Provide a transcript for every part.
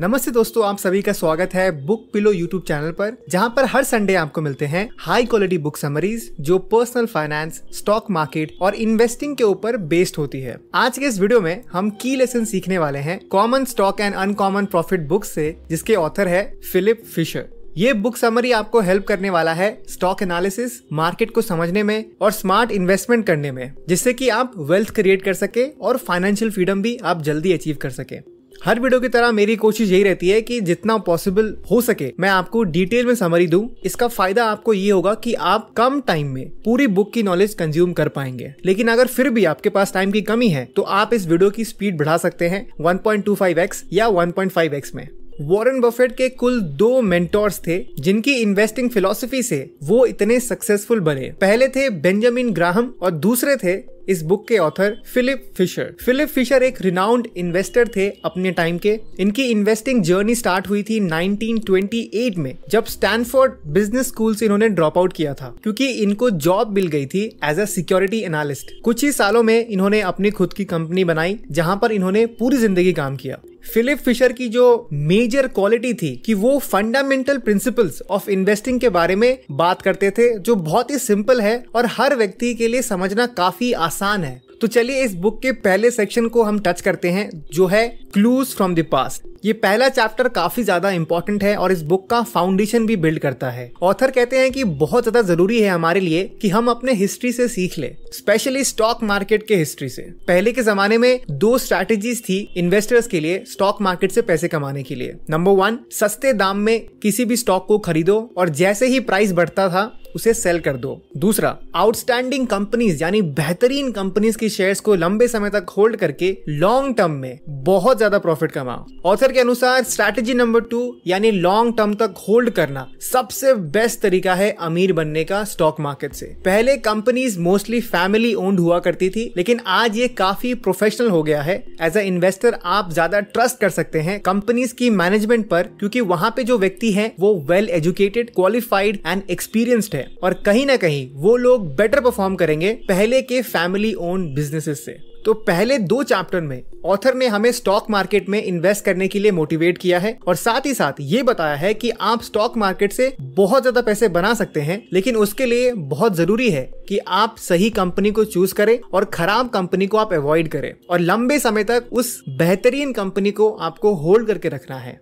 नमस्ते दोस्तों आप सभी का स्वागत है बुक पिलो यूट्यूब चैनल पर जहां पर हर संडे आपको मिलते हैं हाई क्वालिटी बुक समरीज जो पर्सनल फाइनेंस स्टॉक मार्केट और इन्वेस्टिंग के ऊपर बेस्ड होती है आज के इस वीडियो में हम की लेसन सीखने वाले हैं common stock and uncommon profit book से जिसके ऑथर है फिलिप फिशर ये बुक समरी आपको हेल्प करने वाला है स्टॉक एनालिसिस मार्केट को समझने में और स्मार्ट इन्वेस्टमेंट करने में जिससे कि आप वेल्थ क्रिएट कर सके और फाइनेंशियल फ्रीडम भी आप जल्दी अचीव कर सके हर वीडियो की तरह मेरी कोशिश यही रहती है कि जितना पॉसिबल हो सके मैं आपको डिटेल में समरी दूं इसका फायदा आपको ये होगा कि आप कम टाइम में पूरी बुक की नॉलेज कंज्यूम कर पाएंगे लेकिन अगर फिर भी आपके पास टाइम की कमी है तो आप इस वीडियो की स्पीड बढ़ा सकते हैं 1.25x या 1.5x में वॉरेन बफेट के कुल दो मेंटोर्स थे जिनकी इन्वेस्टिंग फिलोसफी से वो इतने सक्सेसफुल बने पहले थे बेंजामिन ग्राहम और दूसरे थे इस बुक के author Philip Fisher Philip Fisher एक रिनाउंड इन्वेस्टर थे अपने टाइम के इनकी इन्वेस्टिंग जर्नी स्टार्ट हुई थी 1928 में जब स्टैनफोर्ड बिजनेस स्कूल से इन्होंने ड्रॉप आउट किया था क्योंकि इनको जॉब मिल गई थी एज अ सिक्योरिटी एनालिस्ट कुछ ही सालों में इन्होंने अपनी खुद की कंपनी बनाई जहाँ पर इन्होंने पूरी जिंदगी काम किया फिलिप फिशर की जो मेजर क्वालिटी थी कि वो फंडामेंटल प्रिंसिपल्स ऑफ इन्वेस्टिंग के बारे में बात करते थे जो बहुत ही सिंपल है और हर व्यक्ति के लिए समझना काफी आसान है तो चलिए इस बुक के पहले सेक्शन को हम टच करते हैं जो है क्लूज फ्रॉम द पास्ट ये पहला चैप्टर काफी ज्यादा इंपॉर्टेंट है और इस बुक का फाउंडेशन भी बिल्ड करता है ऑथर कहते हैं कि बहुत ज्यादा जरूरी है हमारे लिए कि हम अपने हिस्ट्री से सीख ले स्पेशली स्टॉक मार्केट के हिस्ट्री से पहले के जमाने में दो स्ट्रैटेजीज थी इन्वेस्टर्स के लिए स्टॉक मार्केट से पैसे कमाने के लिए नंबर वन सस्ते दाम में किसी भी स्टॉक को खरीदो और जैसे ही प्राइस बढ़ता था उसे सेल कर दो दूसरा आउटस्टैंडिंग कंपनीज यानी बेहतरीन कंपनीज की शेयर्स को लंबे समय तक होल्ड करके लॉन्ग टर्म में बहुत ज्यादा प्रॉफिट कमाओ ऑथर के अनुसार स्ट्रैटेजी नंबर टू यानी लॉन्ग टर्म तक होल्ड करना सबसे बेस्ट तरीका है अमीर बनने का स्टॉक मार्केट से पहले कंपनीज मोस्टली फैमिली ओन्ड हुआ करती थी लेकिन आज ये काफी प्रोफेशनल हो गया है एज अ इन्वेस्टर आप ज्यादा ट्रस्ट कर सकते हैं कंपनीज की मैनेजमेंट पर क्योंकि वहाँ पे जो व्यक्ति है वो well educated qualified and experienced है है और कहीं ना कहीं वो लोग बेटर परफॉर्म करेंगे पहले के फैमिली ओन बिजनेसेस से तो पहले दो चैप्टर में ऑथर ने हमें स्टॉक मार्केट में इन्वेस्ट करने के लिए मोटिवेट किया है और साथ ही साथ ये बताया है कि आप स्टॉक मार्केट से बहुत ज्यादा पैसे बना सकते हैं लेकिन उसके लिए बहुत जरूरी है कि आप सही कंपनी को चूज करें और खराब कंपनी को आप अवॉइड करें और लंबे समय तक उस बेहतरीन कंपनी को आपको होल्ड करके रखना है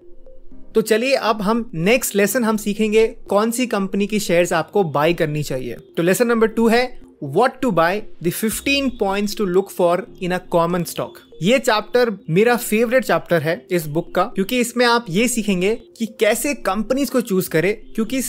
तो चलिए अब हम नेक्स्ट लेसन हम सीखेंगे कौन सी कंपनी की शेयर्स आपको बाय करनी चाहिए तो लेसन नंबर टू है what to buy the 15 to look for in a common stock ये चैप्टर मेरा फेवरेट चैप्टर है इस बुक का क्योंकि इसमें आप ये सीखेंगे कि कैसे कंपनीज को चूज करें क्योंकि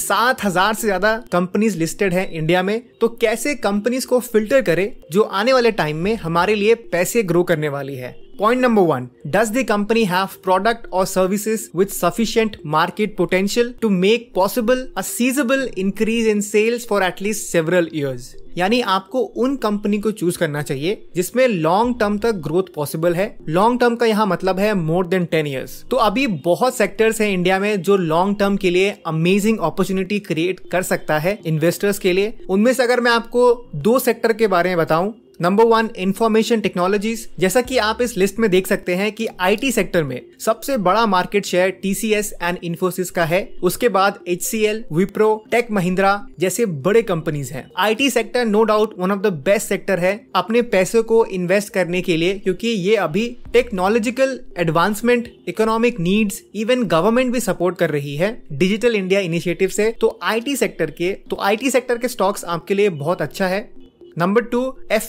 हजार से ज्यादा कंपनीज लिस्टेड हैं इंडिया में तो कैसे कंपनीज को फिल्टर करें जो आने वाले टाइम में हमारे लिए पैसे ग्रो करने वाली है point number one Does the company have product और services with sufficient market potential to make possible a sizable increase in sales for at least several years यानी आपको उन कंपनी को चूज करना चाहिए जिसमें लॉन्ग टर्म तक ग्रोथ पॉसिबल है लॉन्ग टर्म का यहाँ मतलब है मोर देन टेन इयर्स तो अभी बहुत सेक्टर्स हैं इंडिया में जो लॉन्ग टर्म के लिए अमेजिंग अपॉर्चुनिटी क्रिएट कर सकता है इन्वेस्टर्स के लिए उनमें से अगर मैं आपको दो सेक्टर के बारे में बताऊं नंबर वन इंफॉर्मेशन टेक्नोलॉजीज जैसा कि आप इस लिस्ट में देख सकते हैं कि आईटी सेक्टर में सबसे बड़ा market share TCS and Infosys का है उसके बाद H C L Wipro Tech Mahindra जैसे बड़े कंपनीज हैं IT sector no doubt one of the best sector है अपने पैसे को इन्वेस्ट करने के लिए क्योंकि ये अभी technological advancement economic needs even government भी सपोर्ट कर रही है डिजिटल इंडिया इनिशिएटिव से तो आईटी सेक्टर के तो आईटी सेक्टर के स्टॉक्स आपके लिए बहुत अच्छा है नंबर टू एफ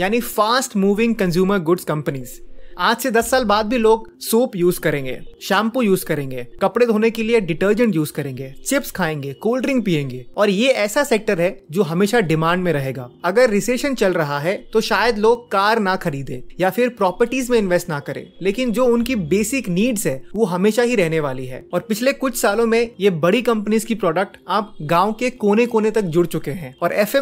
यानी fast moving consumer goods companies आज से 10 साल बाद भी लोग सोप यूज करेंगे शैम्पू यूज करेंगे कपड़े धोने के लिए डिटर्जेंट यूज करेंगे चिप्स खाएंगे कोल्ड ड्रिंक पियेंगे और ये ऐसा सेक्टर है जो हमेशा डिमांड में रहेगा अगर रिसेशन चल रहा है तो शायद लोग कार ना खरीदे या फिर प्रॉपर्टीज में इन्वेस्ट ना करें लेकिन जो उनकी बेसिक नीड्स है वो हमेशा ही रहने वाली है और पिछले कुछ सालों में ये बड़ी कंपनीज की प्रोडक्ट आप गाँव के कोने कोने तक जुड़ चुके हैं और एफ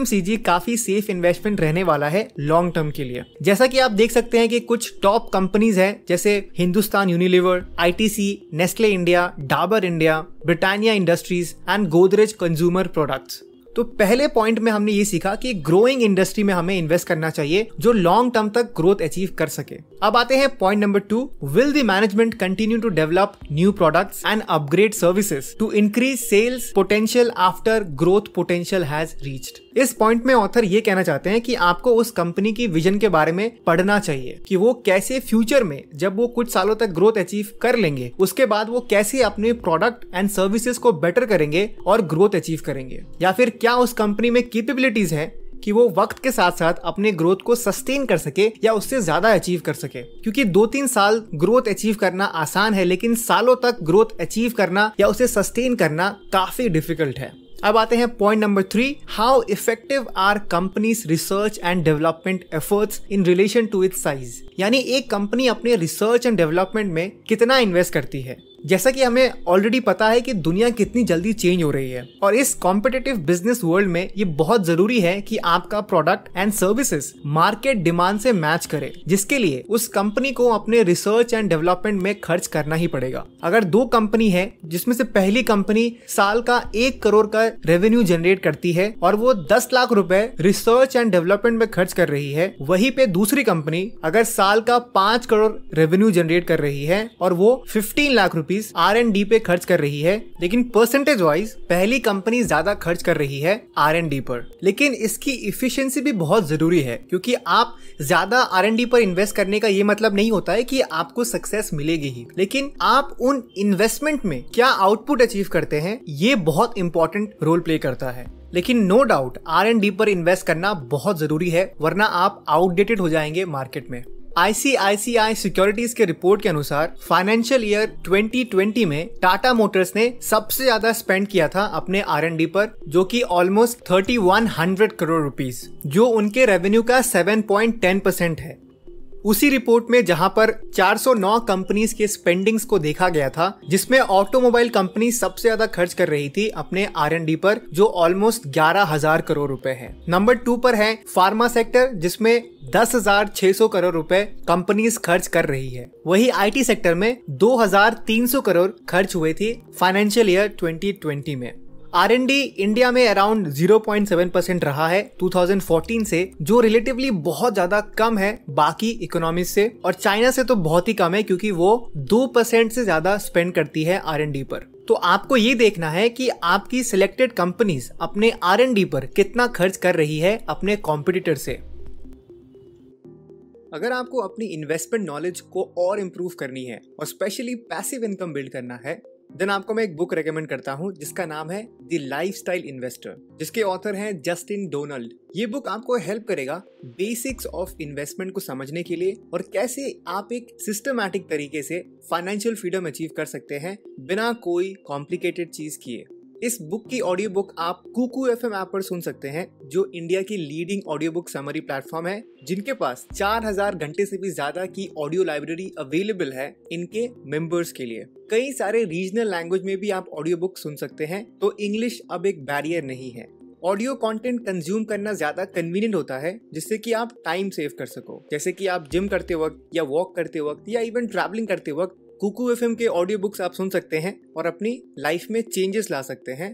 काफी सेफ इन्वेस्टमेंट रहने वाला है लॉन्ग टर्म के लिए जैसा की आप देख सकते हैं की कुछ टॉप कंपनी कंपनीज है जैसे Hindustan Unilever ITC, Nestle India Dabur India Britannia industries and Godrej consumer products तो पहले पॉइंट में हमने ये सीखा कि ग्रोइंग इंडस्ट्री में हमें इन्वेस्ट करना चाहिए जो लॉन्ग टर्म तक ग्रोथ अचीव कर सके अब आते हैं point number two will the management continue to develop new products and upgrade services to increase sales potential after growth potential has reached इस पॉइंट में ऑथर ये कहना चाहते हैं कि आपको उस कंपनी की विजन के बारे में पढ़ना चाहिए कि वो कैसे फ्यूचर में जब वो कुछ सालों तक ग्रोथ अचीव कर लेंगे उसके बाद वो कैसे अपने प्रोडक्ट एंड सर्विसेज को बेटर करेंगे और ग्रोथ अचीव करेंगे या फिर क्या उस कंपनी में कैपेबिलिटीज है कि वो वक्त के साथ साथ अपने ग्रोथ को सस्टेन कर सके या उससे ज्यादा अचीव कर सके क्योंकि दो तीन साल ग्रोथ अचीव करना आसान है लेकिन सालों तक ग्रोथ अचीव करना या उसे सस्टेन करना काफी डिफिकल्ट है अब आते हैं point number three how effective are companies research and development efforts in relation to its size यानी एक कंपनी अपने रिसर्च एंड डेवलपमेंट में कितना इन्वेस्ट करती है जैसा कि हमें ऑलरेडी पता है कि दुनिया कितनी जल्दी चेंज हो रही है और इस कॉम्पिटेटिव बिजनेस वर्ल्ड में ये बहुत जरूरी है कि आपका product and services market demand से मैच करे जिसके लिए उस कंपनी को अपने रिसर्च एंड डेवलपमेंट में खर्च करना ही पड़ेगा अगर दो कंपनी है जिसमें से पहली कंपनी साल का एक करोड़ का रेवेन्यू जनरेट करती है और वो दस लाख रूपए रिसर्च एंड डेवलपमेंट में खर्च कर रही है वही पे दूसरी कंपनी अगर साल का पांच करोड़ रेवेन्यू जनरेट कर रही है और वो फिफ्टीन लाख रूपये रुपीज आर एंड डी पे खर्च कर रही है लेकिन परसेंटेज वाइज पहली कंपनी ज्यादा खर्च कर रही है आर एंड डी पर लेकिन इसकी इफिशियंसी भी बहुत जरूरी है क्योंकि आप ज्यादा आर एंड डी पर इन्वेस्ट करने का ये मतलब नहीं होता है कि आपको सक्सेस मिलेगी ही लेकिन आप उन इन्वेस्टमेंट में क्या आउटपुट अचीव करते हैं ये बहुत इंपॉर्टेंट रोल प्ले करता है लेकिन no doubt R and D पर इन्वेस्ट करना बहुत जरूरी है वरना आप आउटडेटेड हो जाएंगे मार्केट में आईसीआईसीआई सिक्योरिटीज के रिपोर्ट के अनुसार फाइनेंशियल ईयर 2020 में टाटा मोटर्स ने सबसे ज्यादा स्पेंड किया था अपने आर पर जो कि ऑलमोस्ट 3100 करोड़ रुपीस जो उनके रेवेन्यू का 7.10 परसेंट है उसी रिपोर्ट में जहां पर 409 कंपनीज के स्पेंडिंग्स को देखा गया था जिसमें ऑटोमोबाइल कंपनी सबसे ज्यादा खर्च कर रही थी अपने आर एन डी पर जो ऑलमोस्ट ग्यारह हजार करोड़ रुपए है नंबर टू पर है फार्मा सेक्टर जिसमें दस हजार छह सौ करोड़ रुपए कंपनीज खर्च कर रही है वही आईटी सेक्टर में दो हजार तीन सौ करोड़ खर्च हुए थी फाइनेंशियल ईयर ट्वेंटी ट्वेंटी में डी इंडिया में अराउंड 0.7 परसेंट रहा है 2014 से जो रिलेटिवली बहुत ज्यादा कम है बाकी इकोनॉमी से और चाइना से तो बहुत ही कम है क्योंकि वो 2 परसेंट से ज्यादा स्पेंड करती है डी पर तो आपको ये देखना है कि आपकी सिलेक्टेड कंपनीज अपने आर एन डी पर कितना खर्च कर रही है अपने कॉम्पिटिटर से अगर आपको अपनी इन्वेस्टमेंट नॉलेज को और इम्प्रूव करनी है और स्पेशली पैसिव इनकम बिल्ड करना है देन आपको मैं एक बुक रेकमेंड करता हूँ जिसका नाम है द लाइफ स्टाइल इन्वेस्टर जिसके ऑथर हैं जस्टिन डोनाल्ड ये बुक आपको हेल्प करेगा बेसिक्स ऑफ इन्वेस्टमेंट को समझने के लिए और कैसे आप एक सिस्टमैटिक तरीके से फाइनेंशियल फ्रीडम अचीव कर सकते हैं बिना कोई कॉम्प्लिकेटेड चीज किए इस बुक की ऑडियो बुक आप कुकू एफ ऐप पर सुन सकते हैं जो इंडिया की leading audiobook summary platform है जिनके पास 4000 घंटे से भी ज्यादा की ऑडियो लाइब्रेरी अवेलेबल है इनके मेंबर्स के लिए कई सारे रीजनल लैंग्वेज में भी आप ऑडियो बुक सुन सकते हैं तो इंग्लिश अब एक बैरियर नहीं है ऑडियो कंटेंट कंज्यूम करना ज्यादा कन्वीनियंट होता है जिससे कि आप टाइम सेव कर सको जैसे कि आप जिम करते वक्त या वॉक करते वक्त या इवन ट्रैवलिंग करते वक्त कुकू एफ के ऑडियो बुक्स आप सुन सकते हैं और अपनी लाइफ में चेंजेस ला सकते हैं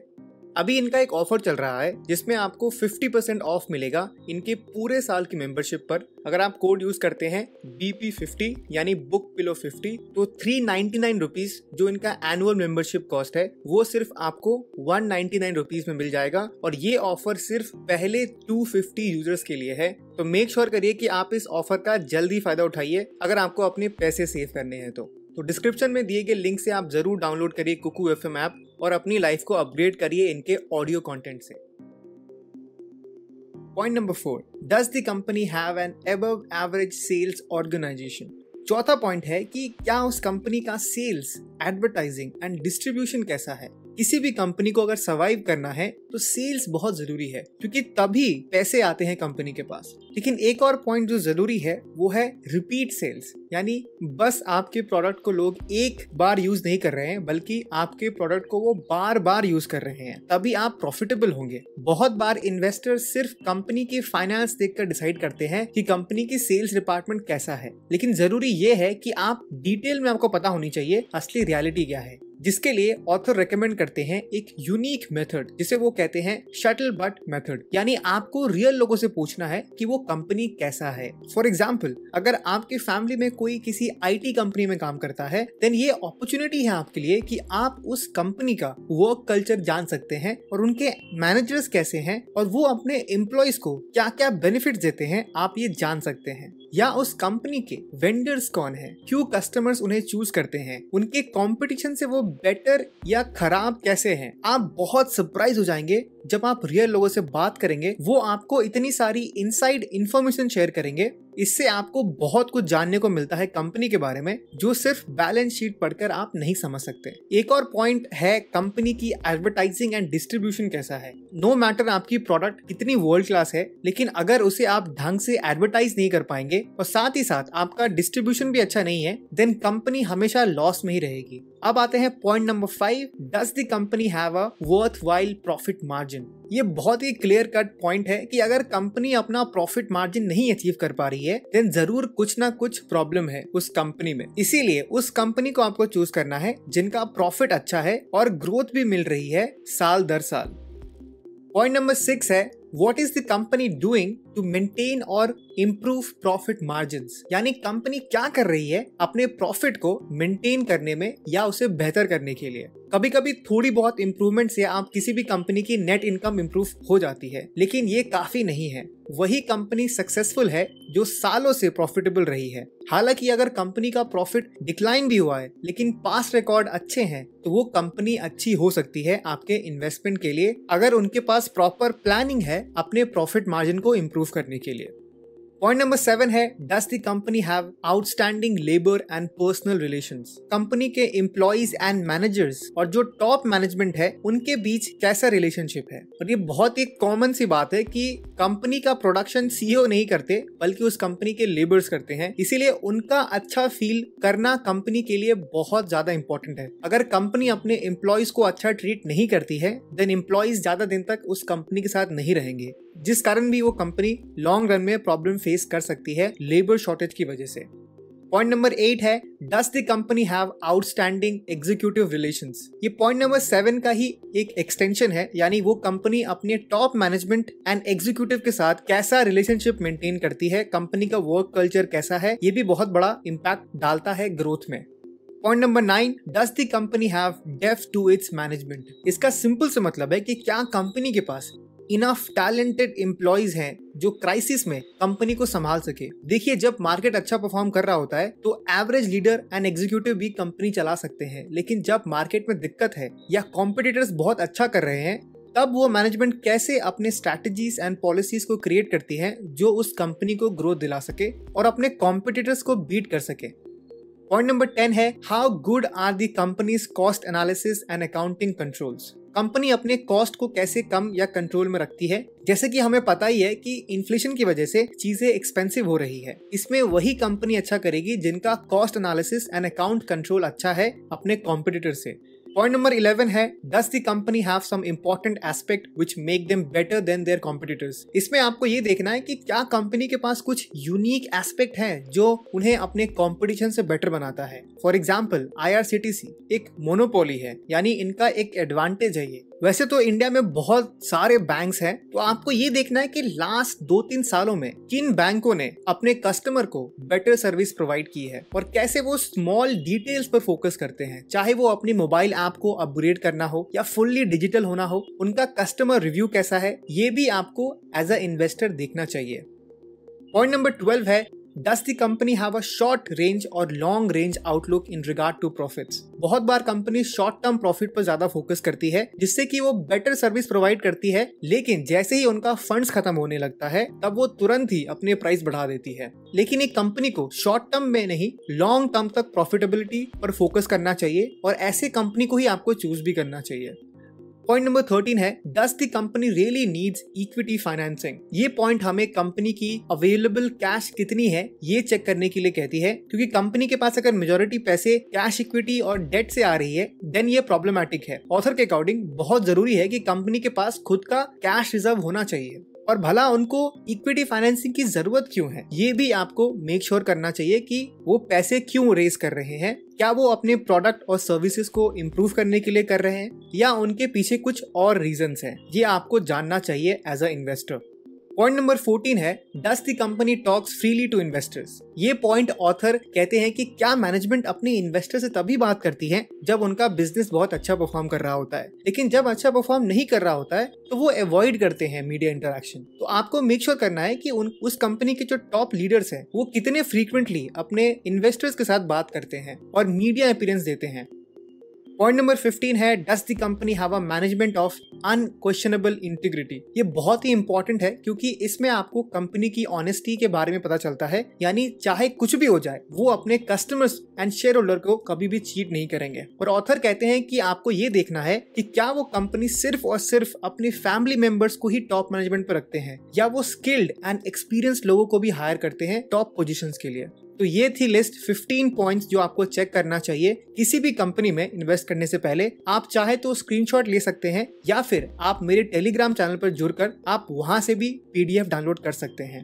अभी इनका एक ऑफर चल रहा है जिसमें आपको 50% ऑफ मिलेगा इनके पूरे साल की मेंबरशिप पर अगर आप कोड यूज करते हैं पी फिफ्टी यानी बुक पिलो 50 तो थ्री नाइनटी नाइन रुपीज जो इनका एनुअल मेंबरशिप कॉस्ट है वो सिर्फ आपको वन नाइनटी नाइन रुपीज में मिल जाएगा और ये ऑफर सिर्फ पहले टू फिफ्टी यूजर्स के लिए है तो मेक श्योर करिए कि आप इस ऑफर का जल्दी फायदा उठाइए अगर आपको अपने पैसे सेव करने हैं तो तो डिस्क्रिप्शन में दिए गए लिंक से आप जरूर डाउनलोड करिए कुकू एफ ऐप और अपनी लाइफ को अपग्रेड करिए इनके ऑडियो कॉन्टेंट से point number four does the company have an above average sales organization चौथा पॉइंट है कि क्या उस कंपनी का सेल्स एडवर्टाइजिंग एंड डिस्ट्रीब्यूशन कैसा है किसी भी कंपनी को अगर सर्वाइव करना है तो सेल्स बहुत जरूरी है क्योंकि तभी पैसे आते हैं कंपनी के पास लेकिन एक और पॉइंट जो जरूरी है वो है रिपीट सेल्स यानी बस आपके प्रोडक्ट को लोग एक बार यूज नहीं कर रहे हैं बल्कि आपके प्रोडक्ट को वो बार बार यूज कर रहे हैं तभी आप प्रॉफिटेबल होंगे बहुत बार इन्वेस्टर सिर्फ कंपनी की फाइनेंस देखकर डिसाइड करते हैं कि कंपनी की सेल्स डिपार्टमेंट कैसा है लेकिन जरूरी ये है कि आप डिटेल में आपको पता होनी चाहिए असली रियलिटी क्या है जिसके लिए ऑथर रेकमेंड करते हैं एक यूनिक मेथड जिसे वो कहते हैं शटल बट मेथड यानी आपको रियल लोगों से पूछना है कि वो कंपनी कैसा है फॉर एग्जाम्पल अगर आपकी फैमिली में कोई किसी आई कंपनी में काम करता है देन ये अपॉर्चुनिटी है आपके लिए कि आप उस कंपनी का वर्क कल्चर जान सकते हैं और उनके मैनेजर्स कैसे हैं और वो अपने एम्प्लॉयज को क्या क्या बेनिफिट देते हैं आप ये जान सकते हैं या उस कंपनी के वेंडर्स कौन है क्यों कस्टमर्स उन्हें चूज करते हैं उनके कंपटीशन से वो बेटर या खराब कैसे हैं आप बहुत सरप्राइज हो जाएंगे जब आप रियल लोगों से बात करेंगे वो आपको इतनी सारी इनसाइड इंफॉर्मेशन शेयर करेंगे इससे आपको बहुत कुछ जानने को मिलता है कंपनी के बारे में जो सिर्फ बैलेंस शीट पढ़कर आप नहीं समझ सकते एक और पॉइंट है कंपनी की एडवर्टाइजिंग एंड डिस्ट्रीब्यूशन कैसा है नो no मैटर आपकी प्रोडक्ट कितनी वर्ल्ड क्लास है लेकिन अगर उसे आप ढंग से एडवर्टाइज नहीं कर पाएंगे और साथ ही साथ आपका डिस्ट्रीब्यूशन भी अच्छा नहीं है देन कंपनी हमेशा लॉस में ही रहेगी अब आते हैं point number five does the company have a worthwhile profit margin ये बहुत ही क्लियर कट पॉइंट है कि अगर कंपनी अपना प्रॉफिट मार्जिन नहीं अचीव कर पा रही है देन जरूर कुछ ना कुछ प्रॉब्लम है उस कंपनी में इसीलिए उस कंपनी को आपको चूज करना है जिनका प्रॉफिट अच्छा है और ग्रोथ भी मिल रही है साल दर साल पॉइंट नंबर सिक्स है what is the company doing to maintain और इम्प्रूव प्रॉफिट मार्जिन यानी कंपनी क्या कर रही है अपने प्रॉफिट को मेंटेन करने में या उसे बेहतर करने के लिए कभी कभी थोड़ी बहुत इम्प्रूवमेंट से आप किसी भी कंपनी की नेट इनकम इम्प्रूव हो जाती है लेकिन ये काफी नहीं है वही कंपनी सक्सेसफुल है जो सालों से प्रॉफिटेबल रही है हालांकि अगर कंपनी का प्रॉफिट डिक्लाइन भी हुआ है लेकिन पास रिकॉर्ड अच्छे हैं तो वो कंपनी अच्छी हो सकती है आपके इन्वेस्टमेंट के लिए अगर उनके पास प्रॉपर प्लानिंग है अपने प्रॉफिट मार्जिन को इम्प्रूव इम्प्रूव करने के लिए पॉइंट नंबर सेवन है does the company have outstanding labour and personnel relation company के एम्प्लॉज एंड मैनेजर्स और जो टॉप मैनेजमेंट है उनके बीच कैसा रिलेशनशिप है और ये बहुत ही कॉमन सी बात है कि कंपनी का प्रोडक्शन सीईओ e नहीं करते बल्कि उस कंपनी के लेबर्स करते हैं इसीलिए उनका अच्छा फील करना कंपनी के लिए बहुत ज्यादा इंपॉर्टेंट है अगर कंपनी अपने एम्प्लॉयज को अच्छा ट्रीट नहीं करती है देन एम्प्लॉयज ज्यादा दिन तक उस कंपनी के साथ नहीं रहेंगे जिस कारण भी वो कंपनी लॉन्ग रन में प्रॉब्लम फेस फेस कर सकती है लेबर शॉर्टेज की वजह से पॉइंट नंबर एट है does the company have outstanding executive relation ये पॉइंट नंबर सेवन का ही एक एक्सटेंशन है यानी वो कंपनी अपने टॉप मैनेजमेंट एंड एग्जीक्यूटिव के साथ कैसा रिलेशनशिप मेंटेन करती है कंपनी का वर्क कल्चर कैसा है ये भी बहुत बड़ा इम्पैक्ट डालता है ग्रोथ में point number nine does the company have depth to its management इसका सिंपल से मतलब है कि क्या कंपनी के पास इनफ टैलेंटेड एम्प्लॉयज हैं जो क्राइसिस में कंपनी को संभाल सके देखिए जब मार्केट अच्छा परफॉर्म कर रहा होता है तो एवरेज लीडर एंड एग्जीक्यूटिव भी कंपनी चला सकते हैं लेकिन जब मार्केट में दिक्कत है या कॉम्पिटिटर्स बहुत अच्छा कर रहे हैं तब वो मैनेजमेंट कैसे अपने स्ट्रैटेजीज एंड पॉलिसीज को क्रिएट करती है जो उस कंपनी को ग्रोथ दिला सके और अपने कॉम्पिटिटर्स को बीट कर सके पॉइंट नंबर टेन है how good are the companies cost analysis and accounting controls company अपने कॉस्ट को कैसे कम या कंट्रोल में रखती है जैसे कि हमें पता ही है कि इन्फ्लेशन की वजह से चीजें एक्सपेंसिव हो रही है इसमें वही कंपनी अच्छा करेगी जिनका cost analysis and account control अच्छा है अपने कॉम्पिटिटर से पॉइंट नंबर 11 है does the company have some important aspect which make them better than their competitors इसमें आपको ये देखना है कि क्या कंपनी के पास कुछ यूनिक एस्पेक्ट है जो उन्हें अपने कॉम्पिटिशन से बेटर बनाता है for example I R C T C एक मोनोपोली है यानी इनका एक एडवांटेज है ये वैसे तो इंडिया में बहुत सारे बैंक्स हैं तो आपको ये देखना है कि लास्ट दो तीन सालों में किन बैंकों ने अपने कस्टमर को बेटर सर्विस प्रोवाइड की है और कैसे वो स्मॉल डिटेल्स पर फोकस करते हैं चाहे वो अपनी मोबाइल ऐप को अपग्रेड करना हो या फुल्ली डिजिटल होना हो उनका कस्टमर रिव्यू कैसा है ये भी आपको एज अ इन्वेस्टर देखना चाहिए पॉइंट नंबर ट्वेल्व है Does the company have a short range और long range outlook in regard to profit बहुत बार कंपनी शॉर्ट टर्म प्रॉफिट पर ज्यादा फोकस करती है जिससे कि वो बेटर सर्विस प्रोवाइड करती है लेकिन जैसे ही उनका फंड्स खत्म होने लगता है तब वो तुरंत ही अपने प्राइस बढ़ा देती है लेकिन एक कंपनी को शॉर्ट टर्म में नहीं लॉन्ग टर्म तक प्रॉफिटेबिलिटी पर फोकस करना चाहिए और ऐसे कंपनी को ही आपको चूज भी करना चाहिए पॉइंट नंबर थर्टीन है does the company really needs equity financing ये पॉइंट हमें कंपनी की अवेलेबल कैश कितनी है ये चेक करने के लिए कहती है क्योंकि कंपनी के पास अगर मेजोरिटी पैसे कैश इक्विटी और डेट से आ रही है देन ये प्रॉब्लमेटिक है ऑथर के अकॉर्डिंग बहुत जरूरी है कि कंपनी के पास खुद का कैश रिजर्व होना चाहिए और भला उनको इक्विटी फाइनेंसिंग की जरूरत क्यों है ये भी आपको मेक श्योर sure करना चाहिए कि वो पैसे क्यों रेज कर रहे हैं क्या वो अपने प्रोडक्ट और सर्विसेज को इम्प्रूव करने के लिए कर रहे हैं या उनके पीछे कुछ और रीजंस हैं ये आपको जानना चाहिए as a investor point number 14 है does the company talks freely to investors ये पॉइंट ऑथर कहते हैं कि क्या मैनेजमेंट अपने इन्वेस्टर से तभी बात करती है जब उनका बिजनेस बहुत अच्छा परफॉर्म कर रहा होता है लेकिन जब अच्छा परफॉर्म नहीं कर रहा होता है तो वो अवॉइड करते हैं मीडिया इंटरेक्शन तो आपको मेक श्योर sure करना है की उस कंपनी के जो टॉप लीडर्स है वो कितने फ्रीक्वेंटली अपने इन्वेस्टर्स के साथ बात करते हैं और मीडिया अपीयरेंस देते हैं पॉइंट नंबर 15 है does the company have a management of unquestionable integrity ये बहुत ही इंपॉर्टेंट है क्योंकि इसमें आपको कंपनी की ऑनेस्टी के बारे में पता चलता है यानी चाहे कुछ भी हो जाए वो अपने कस्टमर्स एंड शेयर होल्डर को कभी भी चीट नहीं करेंगे और ऑथर कहते हैं कि आपको ये देखना है कि क्या वो कंपनी सिर्फ और सिर्फ अपने फैमिली मेंबर्स को ही टॉप मैनेजमेंट पर रखते हैं या वो स्किल्ड एंड एक्सपीरियंस लोगों को भी हायर करते हैं टॉप पोजिशन के लिए तो ये थी लिस्ट 15 पॉइंट्स जो आपको चेक करना चाहिए किसी भी कंपनी में इन्वेस्ट करने से पहले आप चाहे तो स्क्रीनशॉट ले सकते हैं या फिर आप मेरे टेलीग्राम चैनल पर जुड़कर आप वहां से भी पीडीएफ डाउनलोड कर सकते हैं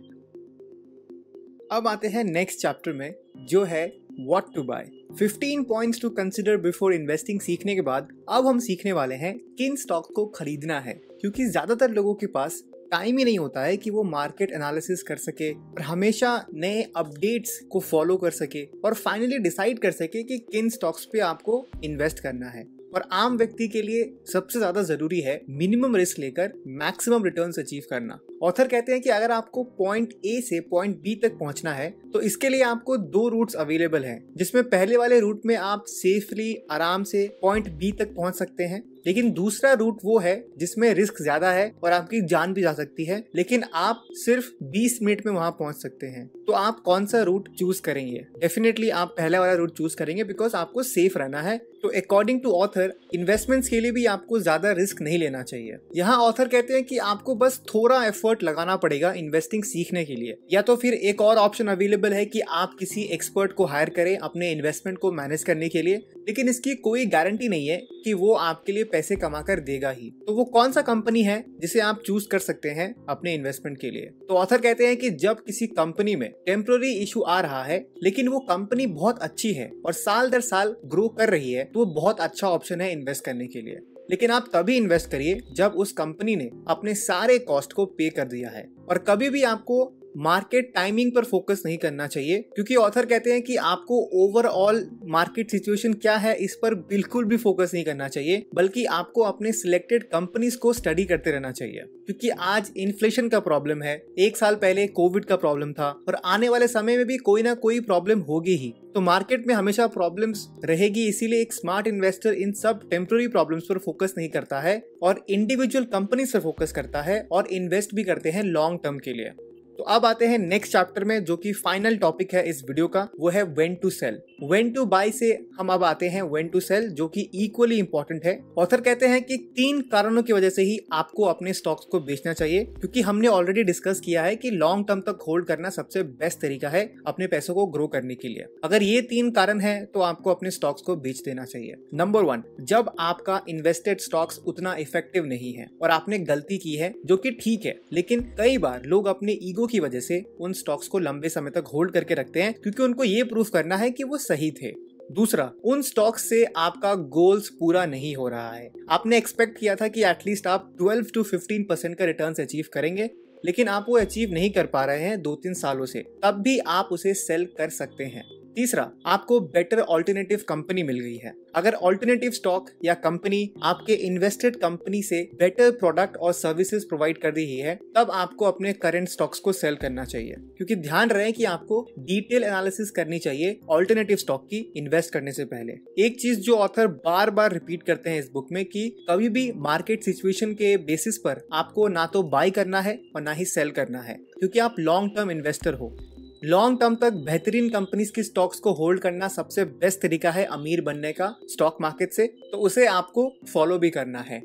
अब आते हैं नेक्स्ट चैप्टर में जो है what to buy 15 points to consider before investing सीखने के बाद अब हम सीखने वाले हैं किन स्टॉक को खरीदना है क्योंकि ज्यादातर लोगों के पास टाइम ही नहीं होता है कि वो मार्केट एनालिसिस कर सके और हमेशा नए अपडेट्स को फॉलो कर सके और फाइनली डिसाइड कर सके कि किन स्टॉक्स पे आपको इन्वेस्ट करना है और आम व्यक्ति के लिए सबसे ज्यादा जरूरी है मिनिमम रिस्क लेकर मैक्सिमम रिटर्न अचीव करना ऑथर कहते हैं कि अगर आपको पॉइंट ए से पॉइंट बी तक पहुंचना है तो इसके लिए आपको दो रूट्स अवेलेबल हैं जिसमें पहले वाले रूट में आप सेफली आराम से पॉइंट बी तक पहुंच सकते हैं लेकिन दूसरा रूट वो है जिसमें रिस्क ज्यादा है और आपकी जान भी जा सकती है लेकिन आप सिर्फ 20 मिनट में वहां पहुंच सकते हैं तो आप कौन सा रूट चूज करेंगे डेफिनेटली आप पहला वाला रूट चूज करेंगे बिकॉज आपको सेफ रहना है तो अकॉर्डिंग टू ऑथर इन्वेस्टमेंट्स के लिए भी आपको ज्यादा रिस्क नहीं लेना चाहिए यहाँ ऑथर कहते हैं कि आपको बस थोड़ा एफर्ट एफर्ट लगाना पड़ेगा इन्वेस्टिंग सीखने के लिए या तो फिर एक और ऑप्शन अवेलेबल है कि आप किसी एक्सपर्ट को हायर करें अपने इन्वेस्टमेंट को मैनेज करने के लिए लेकिन इसकी कोई गारंटी नहीं है कि वो आपके लिए पैसे कमा कर देगा ही तो वो कौन सा कंपनी है जिसे आप चूज कर सकते हैं अपने इन्वेस्टमेंट के लिए तो ऑथर कहते हैं कि जब किसी कंपनी में टेम्प्रोरी इशू आ रहा है लेकिन वो कंपनी बहुत अच्छी है और साल दर साल ग्रो कर रही है तो वो बहुत अच्छा ऑप्शन है इन्वेस्ट करने के लिए लेकिन आप तभी इन्वेस्ट करिए जब उस कंपनी ने अपने सारे कॉस्ट को पे कर दिया है और कभी भी आपको मार्केट टाइमिंग पर फोकस नहीं करना चाहिए क्योंकि ऑथर कहते हैं कि आपको ओवरऑल मार्केट सिचुएशन क्या है इस पर बिल्कुल भी फोकस नहीं करना चाहिए बल्कि आपको अपने सिलेक्टेड कंपनीज को स्टडी करते रहना चाहिए क्योंकि आज इन्फ्लेशन का प्रॉब्लम है एक साल पहले कोविड का प्रॉब्लम था और आने वाले समय में भी कोई ना कोई प्रॉब्लम होगी ही तो मार्केट में हमेशा प्रॉब्लम्स रहेगी इसीलिए एक स्मार्ट इन्वेस्टर इन सब टेम्प्ररी प्रॉब्लम्स पर फोकस नहीं करता है और इंडिविजुअल कंपनीज पर फोकस करता है और इन्वेस्ट भी करते हैं लॉन्ग टर्म के लिए तो अब आते हैं नेक्स्ट चैप्टर में जो कि फाइनल टॉपिक है इस वीडियो का वो है when to sell when to buy से हम अब आते हैं वेन टू सेल जो कि इक्वली इंपॉर्टेंट है ऑथर कहते हैं कि तीन कारणों की वजह से ही आपको अपने स्टॉक्स को बेचना चाहिए क्योंकि हमने ऑलरेडी डिस्कस किया है कि लॉन्ग टर्म तक होल्ड करना सबसे बेस्ट तरीका है अपने पैसों को ग्रो करने के लिए अगर ये तीन कारण है तो आपको अपने स्टॉक्स को बेच देना चाहिए नंबर वन जब आपका इन्वेस्टेड स्टॉक्स उतना इफेक्टिव नहीं है और आपने गलती की है जो की ठीक है लेकिन कई बार लोग अपने ईगो लोगों की वजह से उन स्टॉक्स को लंबे समय तक होल्ड करके रखते हैं क्योंकि उनको ये प्रूफ करना है कि वो सही थे दूसरा उन स्टॉक्स से आपका गोल्स पूरा नहीं हो रहा है आपने एक्सपेक्ट किया था कि एटलीस्ट आप 12 टू 15 परसेंट का रिटर्न अचीव करेंगे लेकिन आप वो अचीव नहीं कर पा रहे हैं दो तीन सालों से तब भी आप उसे सेल कर सकते हैं तीसरा आपको बेटर ऑल्टरनेटिव कंपनी मिल गई है अगर ऑल्टरनेटिव स्टॉक या कंपनी आपके इन्वेस्टेड कंपनी से बेटर प्रोडक्ट और सर्विसेज प्रोवाइड कर रही है तब आपको अपने करंट स्टॉक्स को सेल करना चाहिए क्योंकि ध्यान रहे कि आपको डिटेल एनालिसिस करनी चाहिए ऑल्टरनेटिव स्टॉक की इन्वेस्ट करने से पहले एक चीज जो ऑथर बार बार रिपीट करते हैं इस बुक में की कभी भी मार्केट सिचुएशन के बेसिस पर आपको ना तो बाय करना है और ना ही सेल करना है क्योंकि आप लॉन्ग टर्म इन्वेस्टर हो लॉन्ग टर्म तक बेहतरीन कंपनीज की स्टॉक्स को होल्ड करना सबसे बेस्ट तरीका है अमीर बनने का स्टॉक मार्केट से तो उसे आपको फॉलो भी करना है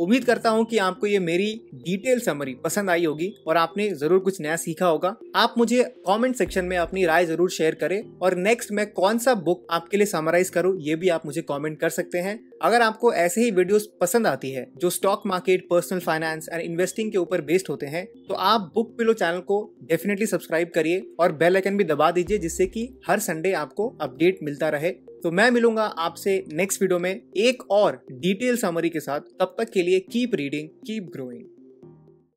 उम्मीद करता हूँ कि आपको ये मेरी डिटेल समरी पसंद आई होगी और आपने जरूर कुछ नया सीखा होगा आप मुझे कमेंट सेक्शन में अपनी राय जरूर शेयर करें और नेक्स्ट मैं कौन सा बुक आपके लिए समराइज करूँ ये भी आप मुझे कमेंट कर सकते हैं अगर आपको ऐसे ही वीडियोस पसंद आती है जो stock market personal finance and investing के ऊपर बेस्ड होते हैं तो आप बुक पिलो चैनल को डेफिनेटली सब्सक्राइब करिए और बेल आइकन भी दबा दीजिए जिससे कि हर संडे आपको अपडेट मिलता रहे तो मैं मिलूंगा आपसे नेक्स्ट वीडियो में एक और डिटेल समरी के साथ तब तक के लिए कीप रीडिंग कीप ग्रोइंग